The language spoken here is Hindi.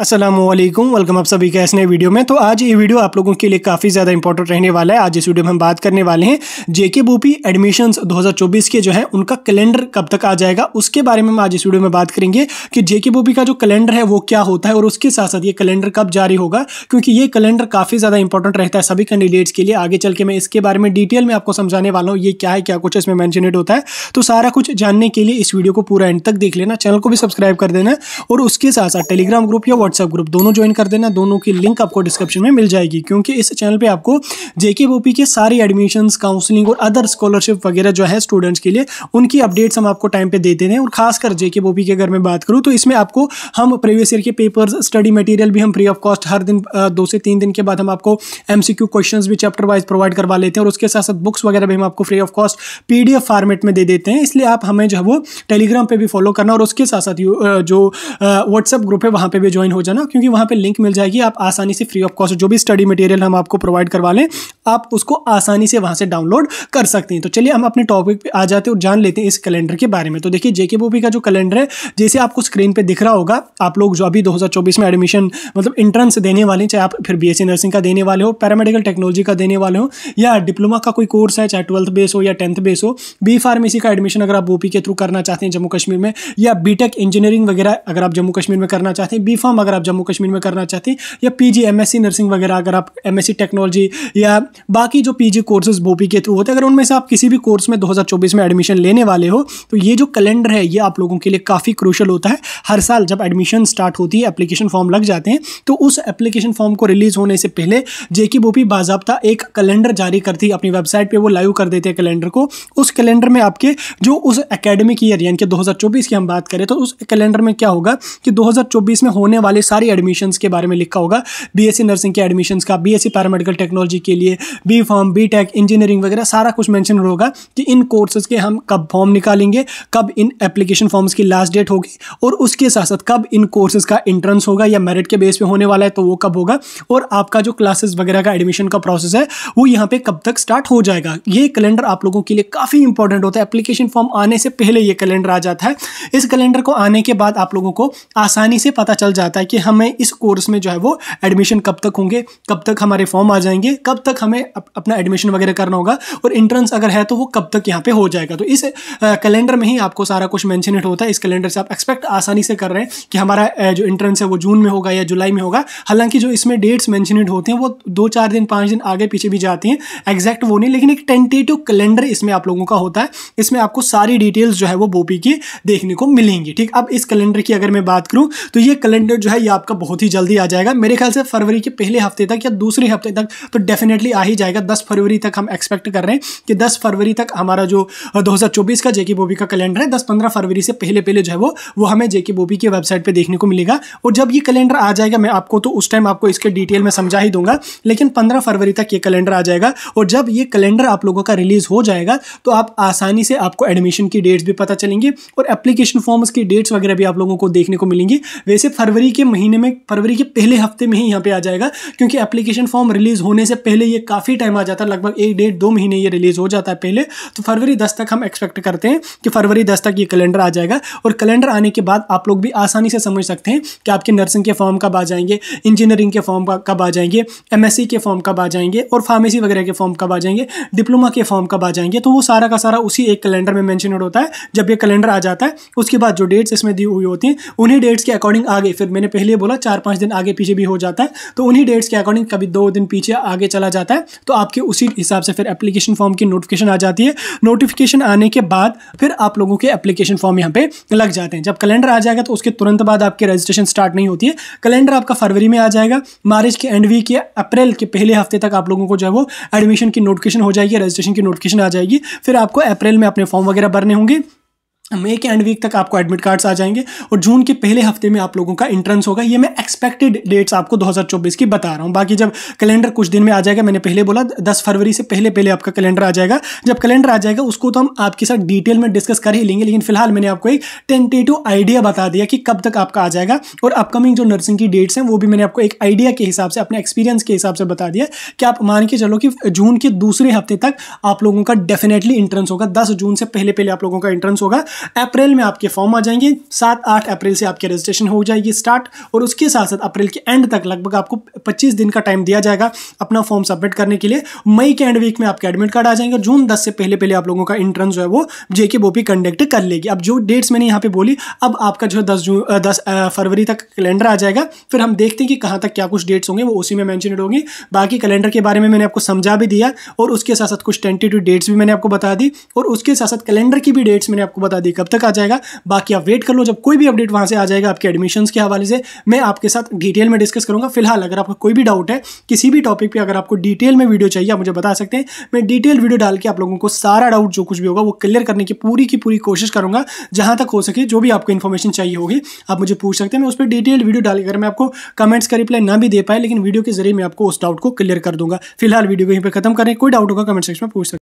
असलम वेलकम आप सभी का इस नए वीडियो में तो आज ये वीडियो आप लोगों के लिए काफ़ी ज़्यादा इंपॉर्टेंट रहने वाला है आज इस वीडियो में हम बात करने वाले हैं जेके बूपी एडमिशन्स 2024 के जो है उनका कैलेंडर कब तक आ जाएगा उसके बारे में हम आज इस वीडियो में बात करेंगे कि जेके बूपी का जो कैलेंडर है वो क्या होता है और उसके साथ साथ ये कैलेंडर कब जारी होगा क्योंकि ये कैलेंडर काफ़ी ज़्यादा इंपॉर्टेंट रहता है सभी कैंडिडेट्स के लिए आगे चल के मैं इसके बारे में डिटेल में आपको समझाने वाला हूँ ये क्या है क्या कुछ इसमें मैंशनेड होता है तो सारा कुछ जानने के लिए इस वीडियो को पूरा एंड तक देख लेना चैनल को भी सब्सक्राइब कर देना और उसके साथ साथ टेलीग्राम ग्रुप या व्हाट्सएप ग्रुप दोनों ज्वाइन कर देना दोनों की लिंक आपको डिस्क्रिप्शन में मिल जाएगी क्योंकि इस चैनल पर आपको जेके बोपी के सारे एडमिशन काउंसलिंग और अदर स्कॉलरशिप वगैरह जो है स्टूडेंट्स के लिए उनकी अपडेट्स हम आपको टाइम पर देते हैं और खासकर जेके बोपी की अगर मैं बात करूँ तो इसमें आपको हम प्रीवियस ईयर के पेपर्स स्टडी मटेरियल भी हम फ्री ऑफ कॉस्ट हर दिन दो से तीन दिन के बाद हम आपको एम सी क्यू क्वेश्चन भी चैप्टर वाइज प्रोवाइड करवा लेते हैं और उसके साथ साथ बुक्स वगैरह भी हम आपको free of cost P D F format में दे देते हैं इसलिए आप हमें जो है वो टेलीग्राम पर भी फॉलो करना और उसके साथ साथ जो व्हाट्सएप ग्रुप है वहाँ पर भी ज्वाइन हो जाना क्योंकि वहाँ पे लिंक मिल जाएगी आप आसानी से फ्री ऑफ कॉस्ट जो भी स्टडी मटेरियल हम आपको प्रोवाइड करवा लें आप उसको आसानी से वहाँ से डाउनलोड कर सकते हैं तो चलिए हम अपने टॉपिक पे आ जाते हैं और जान लेते हैं इस कैलेंडर के बारे में तो देखिए जेके बोबी का जो कैलेंडर है जैसे आपको स्क्रीन पर दिख रहा होगा आप लोग जो अभी दो में एडमिशन मतलब इंट्रेंस देने वाले हैं चाहे आप फिर बी नर्सिंग का देने वाले हो पैरामेडिकल टेक्नोलॉजी का देने वाले हो या डिप्लोमा का कोई कोर्स है चाहे ट्वेल्थ बेस हो या टेंथ बेस हो बी फार्मेसी का एडमिशन अगर आप बोपी के थ्रू करना चाहते हैं जम्मू कश्मीर में या बी इंजीनियरिंग वगैरह अगर आप जम्मू कश्मीर में करना चाहते हैं बी फार्म अगर आप जम्मू कश्मीर में करना चाहते हैं या पीजी एमएससी नर्सिंग वगैरह अगर आप एमएससी टेक्नोलॉजी या बाकी जो पीजी कोर्सेज बोपी के थ्रू होते हैं अगर उनमें से आप किसी भी कोर्स में 2024 में एडमिशन लेने वाले हो तो ये जो कैलेंडर है ये आप लोगों के लिए काफ़ी क्रूशल होता है हर साल जब एडमिशन स्टार्ट होती है एप्लीकेशन फॉर्म लग जाते हैं तो उस एप्लीकेशन फॉर्म को रिलीज होने से पहले जेकी बोपी बाबा एक कैलेंडर जारी करती है अपनी वेबसाइट पर वो लाइव कर देते हैं कैलेंडर को उस कैलेंडर में आपके जो उस अकेडमिक ईयर यानी कि चौबीस की हम बात करें तो उस कैलेंडर में क्या होगा कि चौबीस में होने वाले वाले सारी एडमिशन्स के बारे में लिखा होगा बीएससी नर्सिंग के एडमिशन्स का बीएससी पैरामेडिकल टेक्नोलॉजी के लिए B pharm B tech engineering वगैरह सारा कुछ मैंशन होगा कि इन कोर्सेज के हम कब फॉर्म निकालेंगे कब इन एप्लीकेशन फॉर्म्स की लास्ट डेट होगी और उसके साथ साथ कब इन कोर्सेज का एंट्रेंस होगा या मेरिट के बेस पर होने वाला है तो वो कब होगा और आपका जो क्लासेस वगैरह का एडमिशन का प्रोसेस है वो यहाँ पर कब तक स्टार्ट हो जाएगा ये कैलेंडर आप लोगों के लिए काफ़ी इंपॉर्टेंट होता है एप्लीकेशन फॉर्म आने से पहले ये कैलेंडर आ जाता है इस कैलेंडर को आने के बाद आप लोगों को आसानी से पता चल जाता है कि हमें इस कोर्स में जो है वो एडमिशन कब तक होंगे कब तक हमारे फॉर्म आ जाएंगे कब तक हमें अप, अपना एडमिशन वगैरह करना होगा और इंट्रेंस अगर है तो वो कब तक यहाँ पे हो जाएगा तो इस कैलेंडर में ही आपको सारा कुछ मैंशनेट होता है इस कैलेंडर से आप एक्सपेक्ट आसानी से कर रहे हैं कि हमारा जो इंट्रेंस है वो जून में होगा या जुलाई में होगा हालांकि जो इसमें डेट्स मैंशनेट होते हैं वो दो चार दिन पाँच दिन आगे पीछे भी जाती हैं एग्जैक्ट वो नहीं लेकिन एक टेंटेटिव कैलेंडर इसमें आप लोगों का होता है इसमें आपको सारी डिटेल्स जो है वो बोपी की देखने को मिलेंगी ठीक अब इस कैलेंडर की अगर मैं बात करूँ तो ये कैलेंडर जो जो है ये आपका बहुत ही जल्दी आ जाएगा मेरे ख्याल से फरवरी के पहले हफ्ते तक या दूसरे हफ्ते तक तो डेफिनेटली आ ही जाएगा दस फरवरी तक हम एक्सपेक्ट कर रहे हैं कि दस फरवरी तक हमारा जो दो का जेके बोबी का कैलेंडर है दस पंद्रह फरवरी से पहले पहले जो है वो वो हमें जेके बोबी की वेबसाइट पर देखने को मिलेगा और जब ये कैलेंडर आ जाएगा मैं आपको तो उस टाइम आपको इसके डिटेल में समझा ही दूंगा लेकिन पंद्रह फरवरी तक ये कैलेंडर आ जाएगा और जब ये कैलेंडर आप लोगों का रिलीज हो जाएगा तो आप आसानी से आपको एडमिशन की डेट्स भी पता चलेंगी और एप्लीकेशन फॉर्म्स की डेट्स वगैरह भी आप लोगों को देखने को मिलेंगी वैसे फरवरी के महीने में फरवरी के पहले हफ्ते में ही यहाँ पे आ जाएगा क्योंकि एप्लीकेशन फॉर्म रिलीज़ होने से पहले ये काफ़ी टाइम आ जाता है लगभग एक डेढ़ दो महीने ये रिलीज़ हो जाता है पहले तो फरवरी दस तक हम एक्सपेक्ट करते हैं कि फरवरी दस तक ये कैलेंडर आ जाएगा और कैलेंडर आने के बाद आप लोग भी आसानी से समझ सकते हैं कि आपके नर्सिंग के फॉर्म कब आ जाएंगे इंजीनियरिंग के फॉर्म कब आ जाएंगे एम के फॉर्म कब आ जाएंगे और फार्मेसी वगैरह के फॉर्म कब आ जाएंगे डिप्लोमा के फॉर्म कब आ जाएंगे तो वो सारा का सारा उसी एक कैलेंडर में मैंशनड होता है जब ये कैलेंडर आ जाता है उसके बाद जो डेट्स इसमें दी हुई होती हैं उन्हीं डेट्स के अकॉर्डिंग आगे फिर मैंने मैंने पहले बोला चार पाँच दिन आगे पीछे भी हो जाता है तो उन्हीं डेट्स के अकॉर्डिंग कभी दो दिन पीछे आगे चला जाता है तो आपके उसी हिसाब से फिर एप्लीकेशन फॉर्म की नोटिफिकेशन आ जाती है नोटिफिकेशन आने के बाद फिर आप लोगों के एप्लीकेशन फॉर्म यहाँ पे लग जाते हैं जब कैलेंडर आ जाएगा तो उसके तुरंत बाद आपके रजिस्ट्रेशन स्टार्ट नहीं होती है कैलेंडर आपका फरवरी में आ जाएगा मार्च के एंड वीक या अप्रैल के पहले हफ्ते तक आप लोगों को जो है वो एडमिशन की नोटिफिकेशन हो जाएगी रजिस्ट्रेशन की नोटिफिकेशन आ जाएगी फिर आपको अप्रैल में अपने फॉर्म वगैरह भरने होंगे मई के एंड वीक तक आपको एडमिट कार्ड्स आ जाएंगे और जून के पहले हफ्ते में आप लोगों का इंट्रेंस होगा ये मैं एक्सपेक्टेड डेट्स आपको 2024 की बता रहा हूँ बाकी जब कैलेंडर कुछ दिन में आ जाएगा मैंने पहले बोला 10 फरवरी से पहले पहले आपका कैलेंडर आ जाएगा जब कैलेंडर आ जाएगा उसको तो हम आपके साथ डिटेल में डिस्कस कर ही लेंगे लेकिन फिलहाल मैंने आपको एक टेंटेटिव आइडिया बता दिया कि कब तक आपका आ जाएगा और अपकमिंग जो नर्सिंग की डेट्स हैं वो भी मैंने आपको एक आइडिया के हिसाब से अपने एक्सपीरियंस के हिसाब से बता दिया कि आप मान के चलो कि जून के दूसरे हफ्ते तक आप लोगों का डेफिनेटली इंट्रेंस होगा दस जून से पहले पहले आप लोगों का इंट्रेंस होगा अप्रैल में आपके फॉर्म आ जाएंगे सात आठ अप्रैल से आपकी रजिस्ट्रेशन हो जाएगी स्टार्ट और उसके साथ साथ अप्रैल के एंड तक लगभग आपको पच्चीस दिन का टाइम दिया जाएगा अपना फॉर्म सबमिट करने के लिए मई के एंड वीक में आपके एडमिट कार्ड आ जाएंगे और जून दस से पहले पहले आप लोगों का इंट्रेंस जो है वो जेके बोपी कंडक्ट कर लेगी अब जो डेट्स मैंने यहाँ पे बोली अब आपका जो है दस जून दस फरवरी तक कैलेंडर आ जाएगा फिर हम देखते हैं कि कहाँ तक क्या कुछ डेट्स होंगे वो उसी में मैंशनड होंगे बाकी कैलेंडर के बारे में मैंने आपको समझा भी दिया और उसके साथ साथ कुछ टेंटेटिव डेट्स भी मैंने आपको बता दी और उसके साथ साथ कैलेंडर की भी डेट्स मैंने आपको बता दी ये कब तक आ जाएगा बाकी आप वेट कर लो जब कोई भी अपडेट वहाँ से आ जाएगा आपके एडमिशन के हवाले से मैं आपके साथ डिटेल में डिस्कस करूँगा फिलहाल अगर आपका कोई भी डाउट है किसी भी टॉपिक पर अगर आपको डिटेल में वीडियो चाहिए आप मुझे बता सकते हैं मैं डिटेल वीडियो डाल के आप लोगों को सारा डाउट जो कुछ भी होगा वो क्लियर करने की पूरी की पूरी कोशिश करूँगा जहाँ तक हो सके जो भी आपको इन्फॉर्मेशन चाहिए होगी आप मुझे पूछ सकते हैं मैं उस पर डिटेल वीडियो डाल अगर मैं आपको कमेंट्स का रिप्लाई ना भी दे पाए लेकिन वीडियो के जरिए मैं आपको उस डाउट को क्लियर कर दूंगा फिलहाल वीडियो को यहीं पर खत्म करें कोई डाउट होगा कमेंट सेक्शन में पूछ सकते